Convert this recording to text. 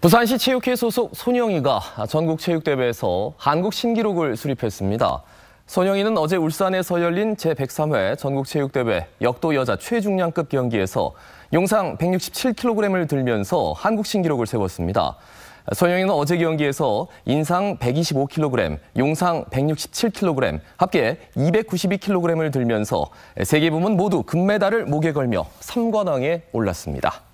부산시 체육회 소속 손영희가 전국체육대회에서 한국 신기록을 수립했습니다. 손영희는 어제 울산에서 열린 제103회 전국체육대회 역도 여자 최중량급 경기에서 용상 167kg을 들면서 한국 신기록을 세웠습니다. 손영희는 어제 경기에서 인상 125kg, 용상 167kg, 합계 292kg을 들면서 세계 부문 모두 금메달을 목에 걸며 3관왕에 올랐습니다.